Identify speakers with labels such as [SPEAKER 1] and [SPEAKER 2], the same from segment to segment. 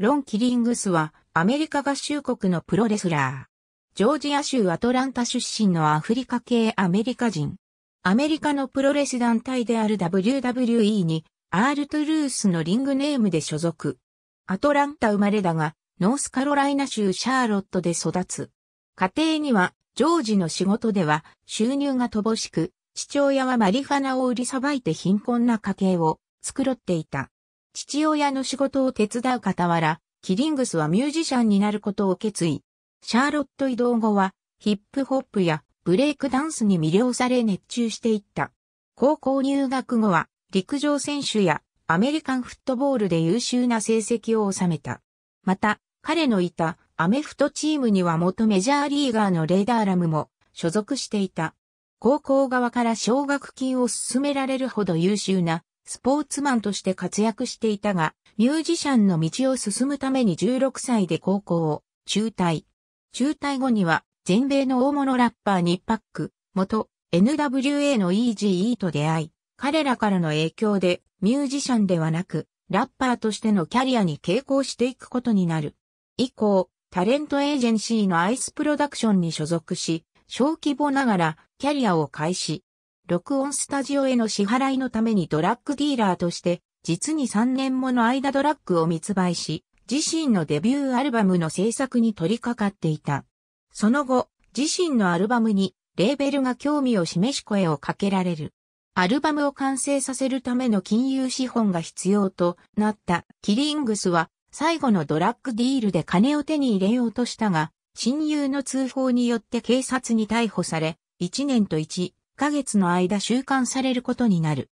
[SPEAKER 1] ロン・キリングスは、アメリカ合衆国のプロレスラー。ジョージア州アトランタ出身のアフリカ系アメリカ人。アメリカのプロレス団体である WWE に、アール・トゥルースのリングネームで所属。アトランタ生まれだが、ノースカロライナ州シャーロットで育つ。家庭には、ジョージの仕事では収入が乏しく、父親はマリファナを売りさばいて貧困な家計を繕っていた。父親の仕事を手伝う傍ら、キリングスはミュージシャンになることを決意。シャーロット移動後は、ヒップホップやブレイクダンスに魅了され熱中していった。高校入学後は、陸上選手やアメリカンフットボールで優秀な成績を収めた。また、彼のいたアメフトチームには元メジャーリーガーのレイダーラムも所属していた。高校側から奨学金を勧められるほど優秀なスポーツマンとして活躍していたが、ミュージシャンの道を進むために16歳で高校を中退。中退後には、全米の大物ラッパーニッパック、元 NWA の EGE と出会い、彼らからの影響でミュージシャンではなく、ラッパーとしてのキャリアに傾向していくことになる。以降、タレントエージェンシーのアイスプロダクションに所属し、小規模ながらキャリアを開始。録音スタジオへの支払いのためにドラッグディーラーとして、実に3年もの間ドラッグを密売し、自身のデビューアルバムの制作に取り掛かっていた。その後、自身のアルバムに、レーベルが興味を示し声をかけられる。アルバムを完成させるための金融資本が必要となったキリングスは最後のドラッグディールで金を手に入れようとしたが、親友の通報によって警察に逮捕され、1年と1ヶ月の間収監されることになる。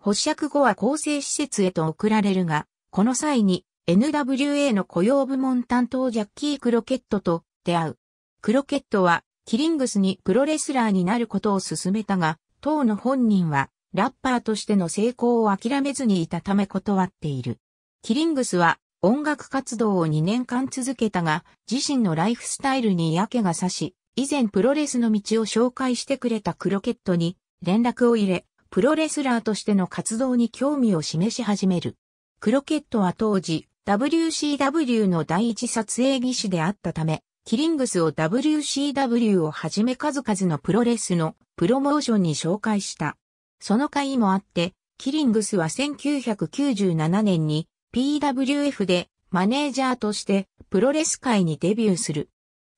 [SPEAKER 1] 保釈後は更生施設へと送られるが、この際に NWA の雇用部門担当ジャッキー・クロケットと出会う。クロケットはキリングスにプロレスラーになることを勧めたが、当の本人はラッパーとしての成功を諦めずにいたため断っている。キリングスは音楽活動を2年間続けたが、自身のライフスタイルに嫌気がさし、以前プロレスの道を紹介してくれたクロケットに連絡を入れ、プロレスラーとしての活動に興味を示し始める。クロケットは当時、WCW の第一撮影技師であったため、キリングスを WCW をはじめ数々のプロレスのプロモーションに紹介した。その回もあって、キリングスは1997年に PWF でマネージャーとしてプロレス界にデビューする。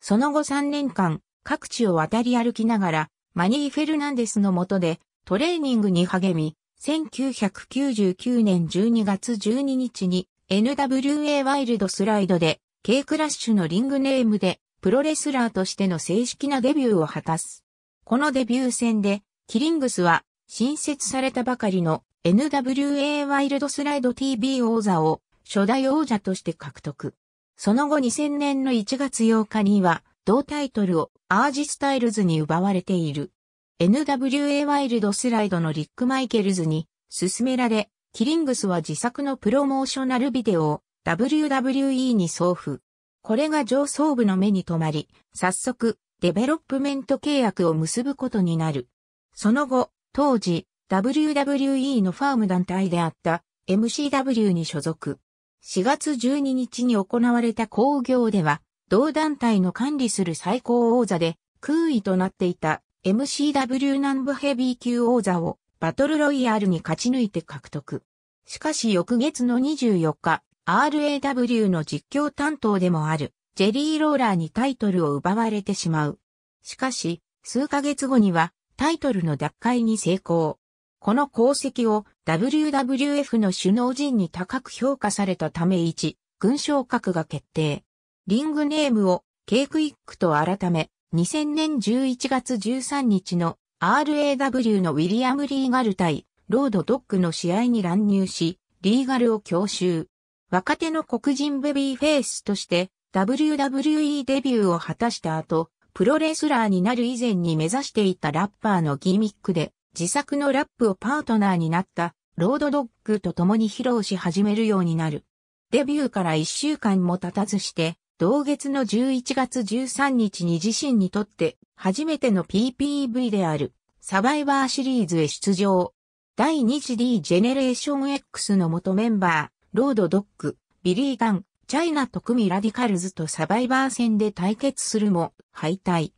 [SPEAKER 1] その後3年間、各地を渡り歩きながら、マニー・フェルナンデスの下でトレーニングに励み、1999年12月12日に NWA ワイルドスライドで K クラッシュのリングネームでプロレスラーとしての正式なデビューを果たす。このデビュー戦でキリングスは新設されたばかりの NWA ワイルドスライド TV 王座を初代王者として獲得。その後2000年の1月8日には同タイトルをアージ・スタイルズに奪われている。NWA ワイルドスライドのリック・マイケルズに勧められ、キリングスは自作のプロモーショナルビデオを WWE に送付。これが上層部の目に留まり、早速、デベロップメント契約を結ぶことになる。その後、当時、WWE のファーム団体であった MCW に所属。4月12日に行われた工業では、同団体の管理する最高王座で、空位となっていた MCW 南部ヘビー級王座をバトルロイヤルに勝ち抜いて獲得。しかし翌月の24日、RAW の実況担当でもあるジェリー・ローラーにタイトルを奪われてしまう。しかし、数ヶ月後にはタイトルの奪回に成功。この功績を WWF の首脳陣に高く評価されたため一、軍昇格が決定。リングネームを K クイックと改め、2000年11月13日の RAW のウィリアム・リーガル対ロード・ドッグの試合に乱入し、リーガルを強襲。若手の黒人ベビーフェイスとして WWE デビューを果たした後、プロレスラーになる以前に目指していたラッパーのギミックで自作のラップをパートナーになったロードドッグと共に披露し始めるようになる。デビューから1週間も経たずして同月の11月13日に自身にとって初めての PPV であるサバイバーシリーズへ出場。第2次 D ジェネレーション X の元メンバー、ロード・ドッグ、ビリー・ガン、チャイナと組ラディカルズとサバイバー戦で対決するも敗退。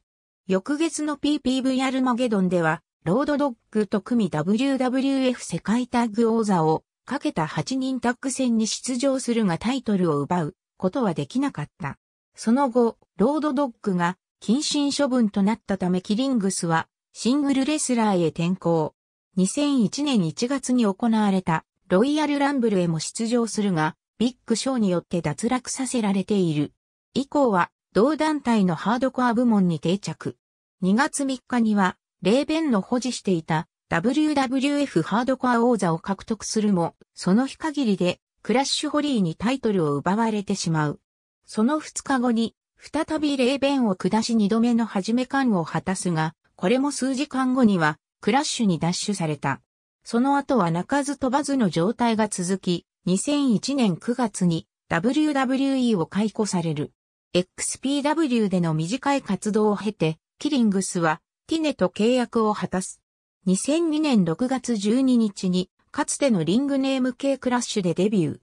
[SPEAKER 1] 翌月の PPV アルマゲドンでは、ロード・ドッグと組 WWF 世界タッグ王座をかけた8人タッグ戦に出場するがタイトルを奪うことはできなかった。その後、ロードドッグが禁慎処分となったためキリングスはシングルレスラーへ転向。2001年1月に行われたロイヤルランブルへも出場するが、ビッグショーによって脱落させられている。以降は同団体のハードコア部門に定着。2月3日には、レーベンの保持していた WWF ハードコア王座を獲得するも、その日限りでクラッシュホリーにタイトルを奪われてしまう。その2日後に、再びレーベンを下し2度目の始め間を果たすが、これも数時間後には、クラッシュに奪取された。その後は泣かず飛ばずの状態が続き、2001年9月に WWE を解雇される。XPW での短い活動を経て、キリングスはティネと契約を果たす。2002年6月12日にかつてのリングネーム系クラッシュでデビュー。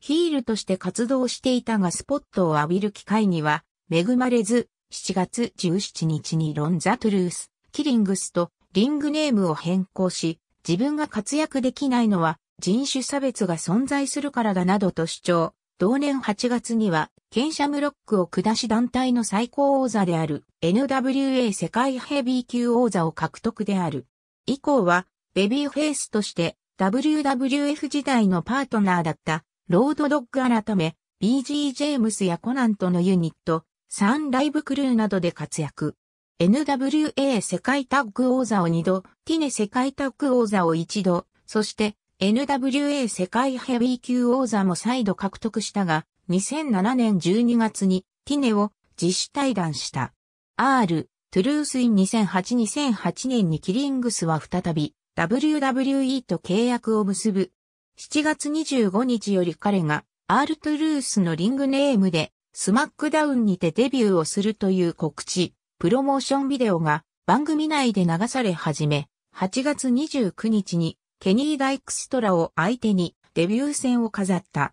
[SPEAKER 1] ヒールとして活動していたがスポットを浴びる機会には恵まれず、7月17日にロン・ザ・トゥルース、キリングスとリングネームを変更し、自分が活躍できないのは人種差別が存在するからだなどと主張。同年8月には、ケンシャムロックを下し団体の最高王座である NWA 世界ヘビー級王座を獲得である。以降は、ベビーフェイスとして WWF 時代のパートナーだったロードドッグ改め BG ジェームスやコナンとのユニット、サンライブクルーなどで活躍。NWA 世界タッグ王座を2度、ティネ世界タッグ王座を1度、そして NWA 世界ヘビー級王座も再度獲得したが、2007年12月にティネを自主退団した。R、トゥルースイン2008-2008年にキリングスは再び WWE と契約を結ぶ。7月25日より彼が、アールトゥルースのリングネームで、スマックダウンにてデビューをするという告知、プロモーションビデオが番組内で流され始め、8月29日にケニー・ダイクストラを相手にデビュー戦を飾った。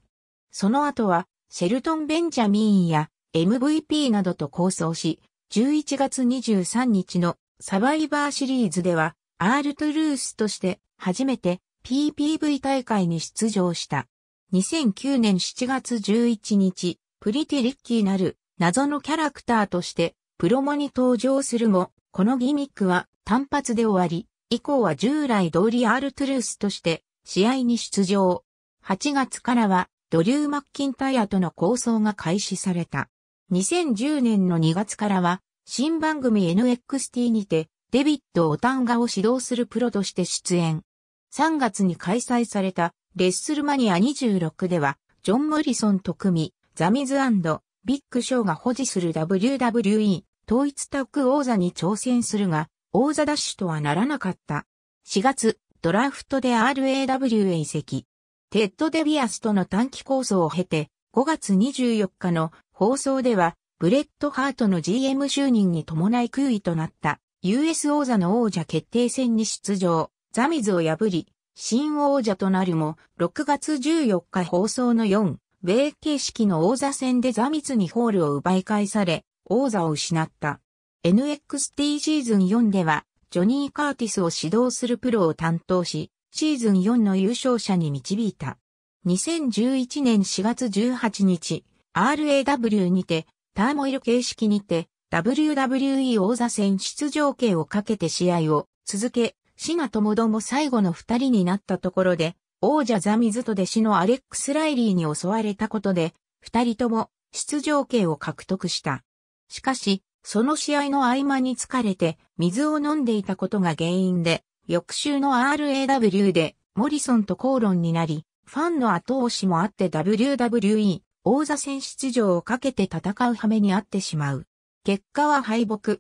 [SPEAKER 1] その後は、シェルトン・ベンジャミーンや MVP などと構想し、11月23日のサバイバーシリーズではアールトゥルースとして初めて PPV 大会に出場した。2009年7月11日、プリティリッキーなる謎のキャラクターとしてプロモに登場するも、このギミックは単発で終わり、以降は従来通りアールトゥルースとして試合に出場。8月からはドリュー・マッキンタイヤとの構想が開始された。2010年の2月からは新番組 NXT にてデビッド・オタンガを指導するプロとして出演。3月に開催されたレッスルマニア26では、ジョン・モリソンと組み、ザミズビッグショーが保持する WWE 統一タッグ王座に挑戦するが、王座ダッシュとはならなかった。4月、ドラフトで RAW へ移籍。テッド・デビアスとの短期構想を経て、5月24日の放送では、ブレッド・ハートの GM 就任に伴い空位となった。US 王座の王者決定戦に出場、ザミズを破り、新王者となるも、6月14日放送の4、ウェイ形式の王座戦でザミズにホールを奪い返され、王座を失った。NXT シーズン4では、ジョニー・カーティスを指導するプロを担当し、シーズン4の優勝者に導いた。2011年4月18日、RAW にて、ターモイル形式にて、WWE 王座戦出場権をかけて試合を続け、死がともども最後の二人になったところで、王者ザミズと弟子のアレックス・ライリーに襲われたことで、二人とも出場権を獲得した。しかし、その試合の合間に疲れて水を飲んでいたことが原因で、翌週の RAW でモリソンと口論になり、ファンの後押しもあって WWE 王座戦出場をかけて戦う羽目にあってしまう。結果は敗北。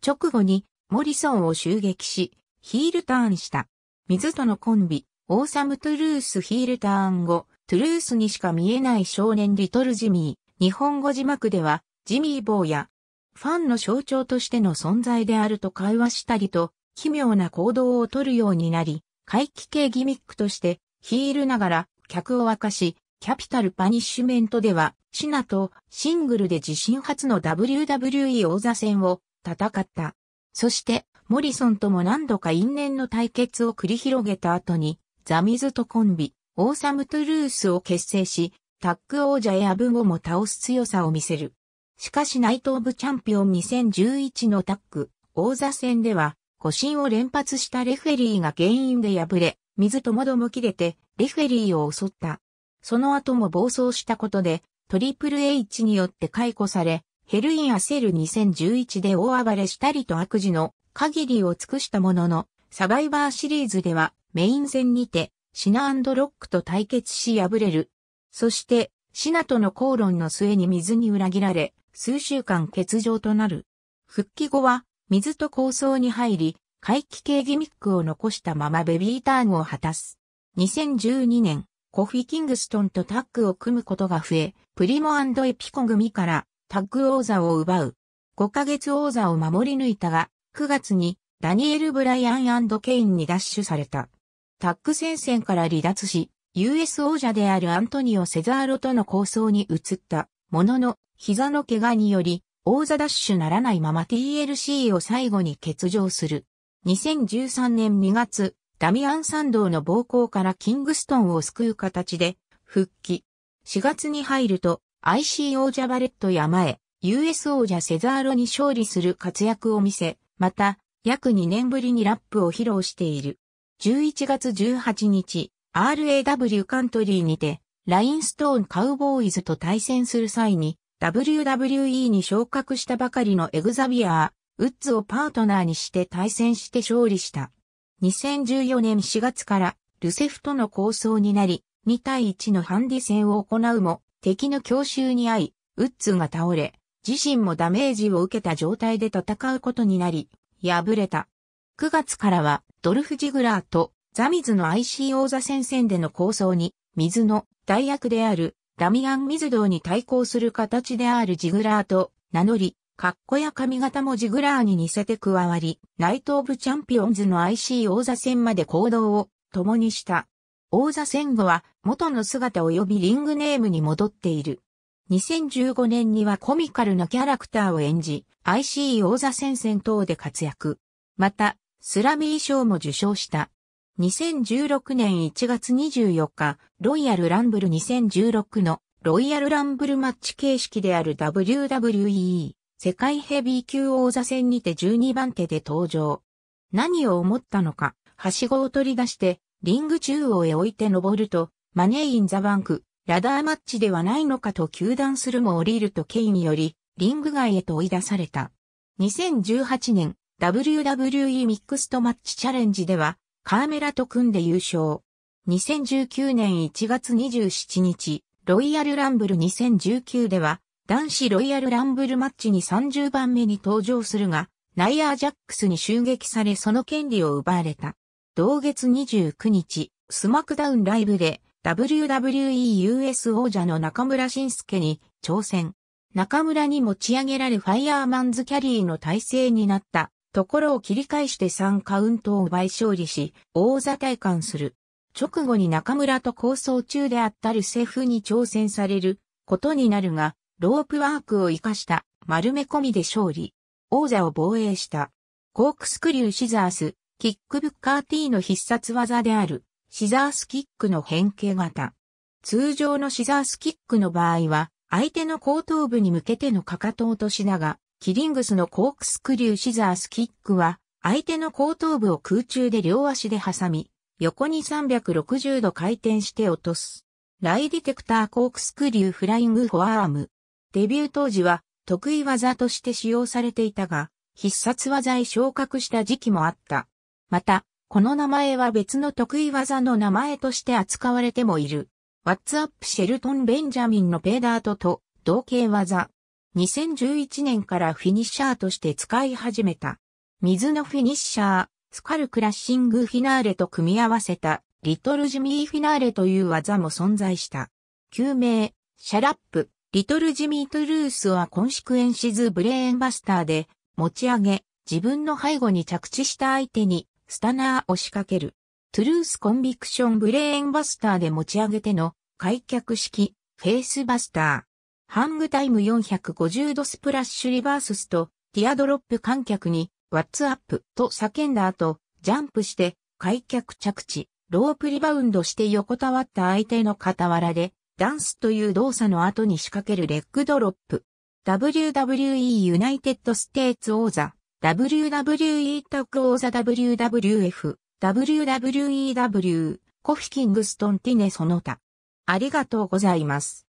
[SPEAKER 1] 直後にモリソンを襲撃し、ヒールターンした。水とのコンビ、オーサム・トゥルース・ヒールターン後、トゥルースにしか見えない少年リトル・ジミー、日本語字幕では、ジミー坊や、ファンの象徴としての存在であると会話したりと、奇妙な行動をとるようになり、回帰系ギミックとして、ヒールながら客を沸かし、キャピタルパニッシュメントでは、シナとシングルで自身初の WWE 王座戦を戦った。そして、モリソンとも何度か因縁の対決を繰り広げた後に、ザミズとコンビ、オーサムトゥルースを結成し、タッグ王者エアブゴも倒す強さを見せる。しかしナイトオブチャンピオン2011のタッグ、王座戦では、誤信を連発したレフェリーが原因で敗れ、水ともども切れて、レフェリーを襲った。その後も暴走したことで、トリプル H によって解雇され、ヘルイン・アセル2011で大暴れしたりと悪事の限りを尽くしたものの、サバイバーシリーズではメイン戦にてシナロックと対決し敗れる。そしてシナとの口論の末に水に裏切られ、数週間欠場となる。復帰後は水と構想に入り、回帰系ギミックを残したままベビーターンを果たす。2012年、コフィ・キングストンとタッグを組むことが増え、プリモエピコ組からタッグ王座を奪う。5ヶ月王座を守り抜いたが、9月にダニエル・ブライアンケインに奪取された。タッグ戦線から離脱し、US 王者であるアントニオ・セザーロとの構想に移ったものの、膝の怪我により、王座ダッシュならないまま TLC を最後に欠場する。2013年2月、ダミアン山道の暴行からキングストンを救う形で復帰。4月に入ると IC 王者バレットや前、US 王者セザーロに勝利する活躍を見せ、また、約2年ぶりにラップを披露している。11月18日、RAW カントリーにて、ラインストーンカウボーイズと対戦する際に、WWE に昇格したばかりのエグザビアー、ウッズをパートナーにして対戦して勝利した。2014年4月からルセフとの構想になり、2対1のハンディ戦を行うも、敵の強襲に遭い、ウッズが倒れ、自身もダメージを受けた状態で戦うことになり、敗れた。9月からは、ドルフ・ジグラーとザミズの IC 王座戦線での構想に、水の代役であるダミアン・ミズドーに対抗する形であるジグラーと名乗り、格好や髪型もジグラーに似せて加わり、ナイト・オブ・チャンピオンズの IC 王座戦まで行動を共にした。王座戦後は元の姿及びリングネームに戻っている。2015年にはコミカルなキャラクターを演じ、IC 王座戦線等で活躍。また、スラミー賞も受賞した。2016年1月24日、ロイヤルランブル2016のロイヤルランブルマッチ形式である WWE。世界ヘビー級王座戦にて12番手で登場。何を思ったのか、はしごを取り出して、リング中央へ置いて登ると、マネーインザバンク、ラダーマッチではないのかと球団するも降りるとケイにより、リング外へと追い出された。2018年、WWE ミックストマッチチャレンジでは、カーメラと組んで優勝。2019年1月27日、ロイヤルランブル2019では、男子ロイヤルランブルマッチに30番目に登場するが、ナイアージャックスに襲撃されその権利を奪われた。同月29日、スマクダウンライブで WWE US 王者の中村晋介に挑戦。中村に持ち上げられファイヤーマンズキャリーの体制になったところを切り返して3カウントを奪い勝利し、王座体感する。直後に中村と構想中であったルセフに挑戦されることになるが、ロープワークを活かした丸め込みで勝利。王座を防衛した。コークスクリューシザース、キックブッカー T の必殺技である、シザースキックの変形型。通常のシザースキックの場合は、相手の後頭部に向けてのかかと落としだが、キリングスのコークスクリューシザースキックは、相手の後頭部を空中で両足で挟み、横に360度回転して落とす。ライディテクターコークスクリューフライングフォアアーム。デビュー当時は得意技として使用されていたが、必殺技へ昇格した時期もあった。また、この名前は別の得意技の名前として扱われてもいる。ワッツアップシェルトン・ベンジャミンのペーダートと同型技。2011年からフィニッシャーとして使い始めた。水のフィニッシャー、スカルクラッシングフィナーレと組み合わせた、リトルジミーフィナーレという技も存在した。救命、シャラップ、リトル・ジミー・トゥルースはコンシクエンシズ・ブレーンバスターで持ち上げ、自分の背後に着地した相手にスタナーを仕掛ける。トゥルース・コンビクション・ブレーンバスターで持ち上げての開脚式フェイスバスター。ハングタイム450度スプラッシュリバーススとティアドロップ観客にワッツアップと叫んだ後、ジャンプして開脚着地、ロープリバウンドして横たわった相手の傍らでダンスという動作の後に仕掛けるレッグドロップ。WWE ユナイテッドステーツ王座、WWE タッグ王座 WWF、WWEW、コフィキングストンティネその他。ありがとうございます。